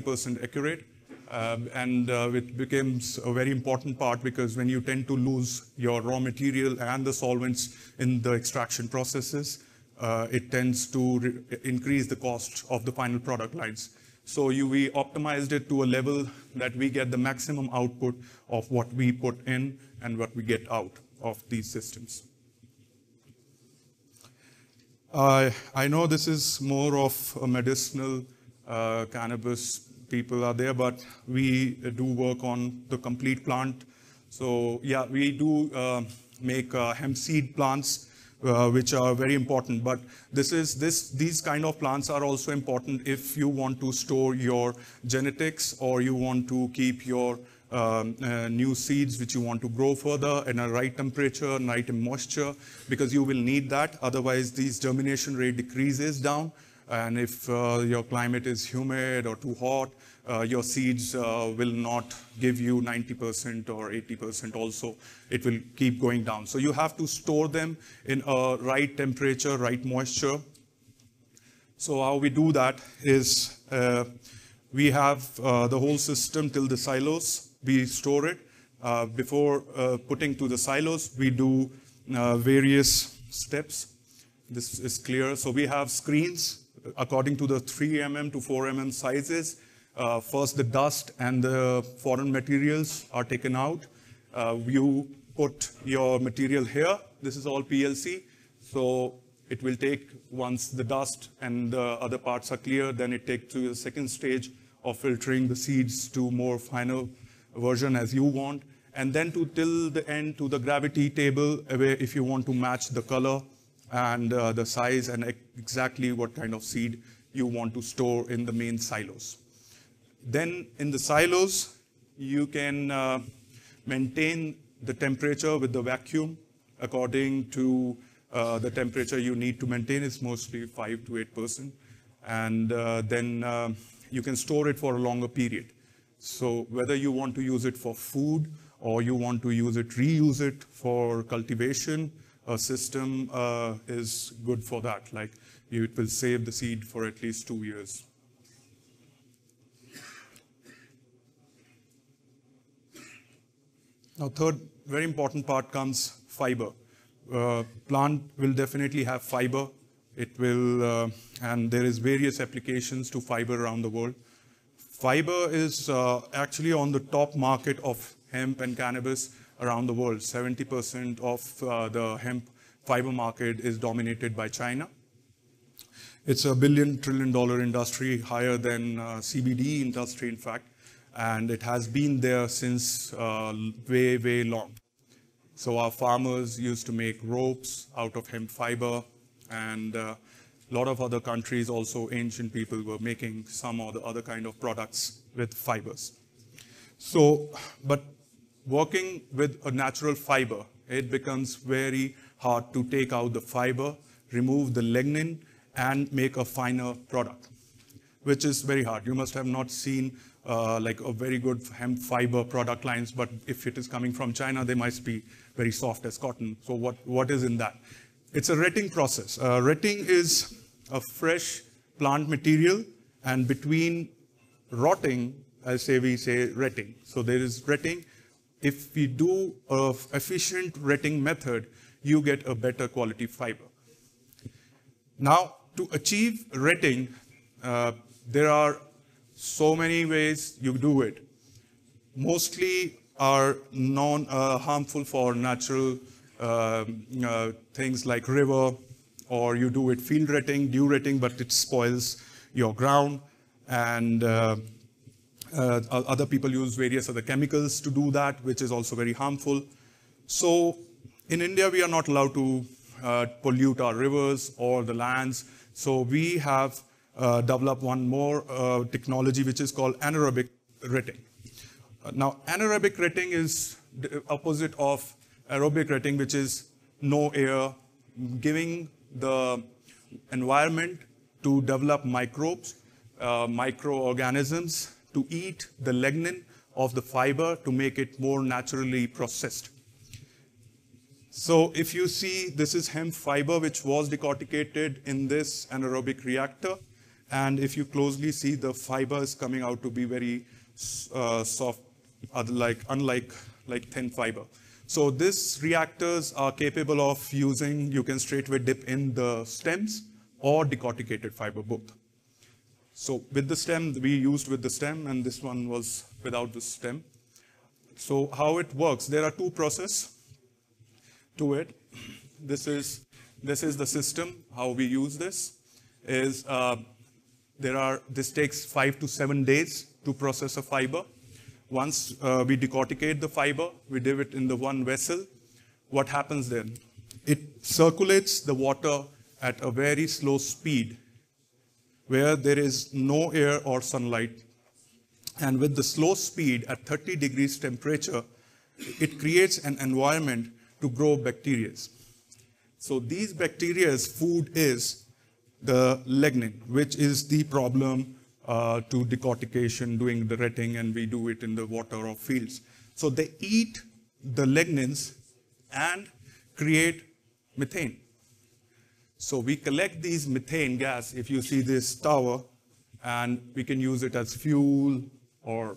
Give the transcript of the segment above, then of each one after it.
80% accurate. Um, and uh, it becomes a very important part because when you tend to lose your raw material and the solvents in the extraction processes, uh, it tends to increase the cost of the final product lines. So you, we optimized it to a level that we get the maximum output of what we put in and what we get out of these systems. Uh, I know this is more of a medicinal uh, cannabis people are there, but we do work on the complete plant. So yeah, we do uh, make uh, hemp seed plants, uh, which are very important. But this is this these kind of plants are also important if you want to store your genetics or you want to keep your um, uh, new seeds which you want to grow further in a right temperature, right moisture, because you will need that. Otherwise, these germination rate decreases down. And if uh, your climate is humid or too hot, uh, your seeds uh, will not give you 90% or 80% also. It will keep going down. So you have to store them in a right temperature, right moisture. So how we do that is we have uh, the whole system till the silos. We store it. Uh, before uh, putting to the silos, we do various steps. This is clear. So we have screens according to the 3 mm to 4 mm sizes. Uh, first, the dust and the foreign materials are taken out. Uh, you put your material here. This is all PLC. So it will take, once the dust and the other parts are clear, then it takes to the second stage of filtering the seeds to more final version as you want. And then to till the end to the gravity table, if you want to match the color and uh, the size and exactly what kind of seed you want to store in the main silos. Then in the silos, you can uh, maintain the temperature with the vacuum according to uh, the temperature you need to maintain is mostly 5 to 8%. And uh, then uh, you can store it for a longer period. So whether you want to use it for food or you want to use it, reuse it for cultivation, a system uh, is good for that. Like it will save the seed for at least two years. Now, third very important part comes fiber. Uh, plant will definitely have fiber. It will, uh, and there is various applications to fiber around the world. Fiber is uh, actually on the top market of hemp and cannabis around the world. 70% of uh, the hemp fiber market is dominated by China. It's a billion trillion dollar industry, higher than uh, CBD industry, in fact, and it has been there since uh, way, way long. So our farmers used to make ropes out of hemp fiber, and a uh, lot of other countries, also ancient people, were making some or the other kind of products with fibers. So, but working with a natural fiber, it becomes very hard to take out the fiber, remove the lignin, and make a finer product, which is very hard. You must have not seen uh, like a very good hemp fiber product lines, but if it is coming from China, they must be very soft as cotton. So what, what is in that? It's a retting process. Uh, retting is a fresh plant material, and between rotting, I say we say retting. So there is retting, if we do a efficient retting method, you get a better quality fiber. Now, to achieve retting, uh, there are so many ways you do it. Mostly are non-harmful uh, for natural um, uh, things like river, or you do it field retting, dew retting, but it spoils your ground. And uh, uh, other people use various other chemicals to do that, which is also very harmful. So in India, we are not allowed to uh, pollute our rivers or the lands. So we have uh, developed one more uh, technology, which is called anaerobic retting. Uh, now, anaerobic retting is the opposite of aerobic retting, which is no air, giving the environment to develop microbes, uh, microorganisms to eat the lignin of the fiber to make it more naturally processed. So if you see, this is hemp fiber, which was decorticated in this anaerobic reactor. And if you closely see, the fiber is coming out to be very uh, soft, like, unlike like thin fiber. So these reactors are capable of using, you can straightway dip in the stems or decorticated fiber, both. So with the stem, we used with the stem, and this one was without the stem. So how it works, there are two process to it. This is, this is the system, how we use this is uh, there are, this takes five to seven days to process a fiber. Once uh, we decorticate the fiber, we do it in the one vessel. What happens then? It circulates the water at a very slow speed where there is no air or sunlight. And with the slow speed at 30 degrees temperature, it creates an environment to grow bacteria. So these bacteria's food is the lignin, which is the problem uh, to decortication, doing the retting, and we do it in the water or fields. So they eat the lignins and create methane. So we collect these methane gas, if you see this tower, and we can use it as fuel or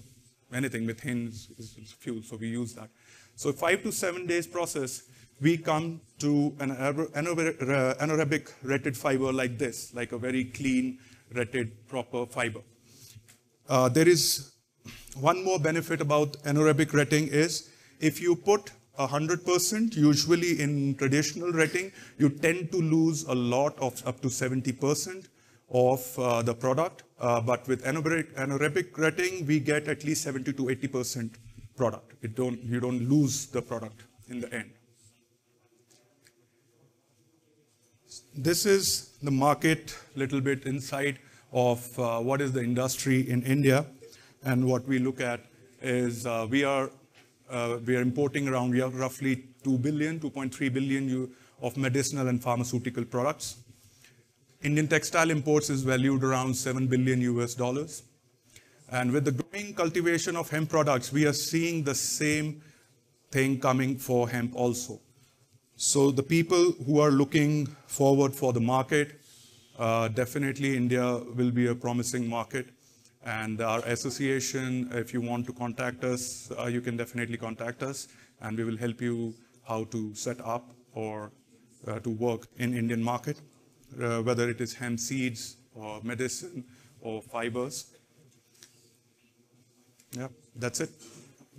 anything. Methane is, is fuel, so we use that. So five to seven days process, we come to an uh, anaerobic retted fiber like this, like a very clean, retted, proper fiber. Uh, there is one more benefit about anaerobic retting is if you put 100%. Usually in traditional retting, you tend to lose a lot of up to 70% of uh, the product. Uh, but with anaerobic, anaerobic retting, we get at least 70 to 80% product. It don't, you don't lose the product in the end. This is the market, little bit inside of uh, what is the industry in India. And what we look at is uh, we are uh, we are importing around roughly 2 billion, 2.3 billion of medicinal and pharmaceutical products. Indian textile imports is valued around 7 billion US dollars. And with the growing cultivation of hemp products, we are seeing the same thing coming for hemp also. So the people who are looking forward for the market, uh, definitely India will be a promising market and our association, if you want to contact us, uh, you can definitely contact us and we will help you how to set up or uh, to work in Indian market, uh, whether it is hemp seeds or medicine or fibers. Yeah, that's it.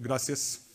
Gracias.